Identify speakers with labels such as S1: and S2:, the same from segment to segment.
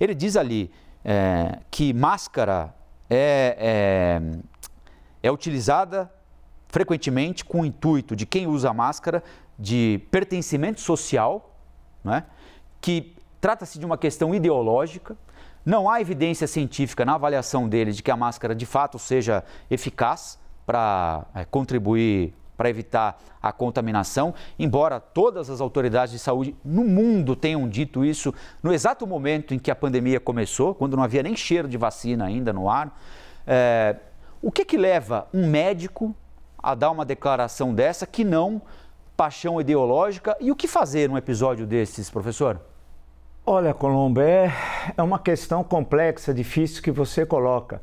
S1: Ele diz ali é, que máscara é, é, é utilizada frequentemente com o intuito de quem usa máscara de pertencimento social, né? que trata-se de uma questão ideológica. Não há evidência científica na avaliação dele de que a máscara de fato seja eficaz para é, contribuir para evitar a contaminação, embora todas as autoridades de saúde no mundo tenham dito isso no exato momento em que a pandemia começou, quando não havia nem cheiro de vacina ainda no ar. É, o que, que leva um médico a dar uma declaração dessa que não paixão ideológica? E o que fazer num episódio desses, professor?
S2: Olha, Colombo, é, é uma questão complexa, difícil que você coloca,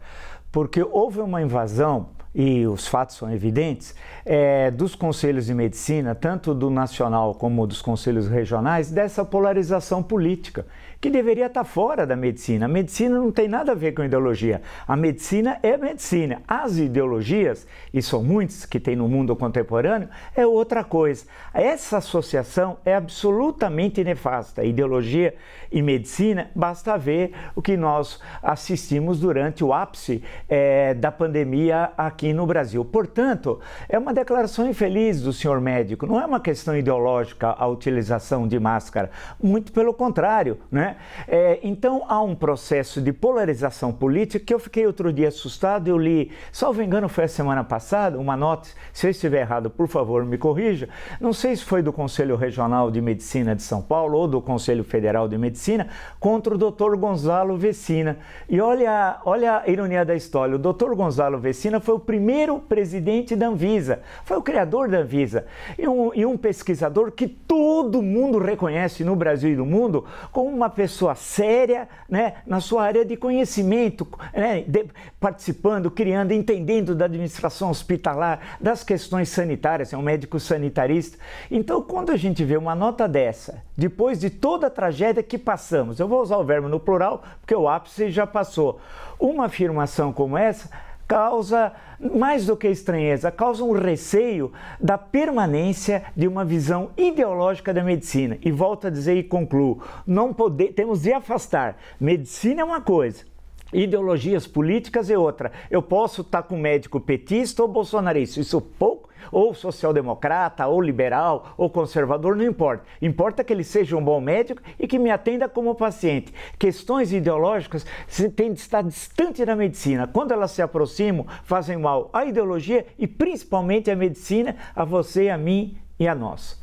S2: porque houve uma invasão e os fatos são evidentes, é, dos conselhos de medicina, tanto do nacional como dos conselhos regionais, dessa polarização política, que deveria estar fora da medicina. A medicina não tem nada a ver com ideologia. A medicina é medicina. As ideologias, e são muitas que tem no mundo contemporâneo, é outra coisa. Essa associação é absolutamente nefasta. Ideologia e medicina, basta ver o que nós assistimos durante o ápice é, da pandemia aqui aqui no Brasil. Portanto, é uma declaração infeliz do senhor médico, não é uma questão ideológica a utilização de máscara, muito pelo contrário. Né? É, então há um processo de polarização política que eu fiquei outro dia assustado, eu li, salvo engano foi a semana passada, uma nota, se eu estiver errado, por favor me corrija, não sei se foi do Conselho Regional de Medicina de São Paulo ou do Conselho Federal de Medicina, contra o doutor Gonzalo Vecina. E olha, olha a ironia da história, o doutor Gonzalo Vecina foi o primeiro presidente da Anvisa. Foi o criador da Anvisa e um, e um pesquisador que todo mundo reconhece no Brasil e no mundo como uma pessoa séria né, na sua área de conhecimento, né, de, participando, criando, entendendo da administração hospitalar, das questões sanitárias, é um médico sanitarista. Então, quando a gente vê uma nota dessa, depois de toda a tragédia que passamos, eu vou usar o verbo no plural porque o ápice já passou, uma afirmação como essa causa mais do que estranheza, causa um receio da permanência de uma visão ideológica da medicina. E volto a dizer e concluo: não pode, temos de afastar. Medicina é uma coisa, ideologias políticas é outra. Eu posso estar tá com um médico petista ou bolsonarista, isso pouco, ou social-democrata, ou liberal, ou conservador, não importa. Importa que ele seja um bom médico e que me atenda como paciente. Questões ideológicas têm de estar distante da medicina. Quando elas se aproximam, fazem mal à ideologia e principalmente à medicina, a você, a mim e a nós.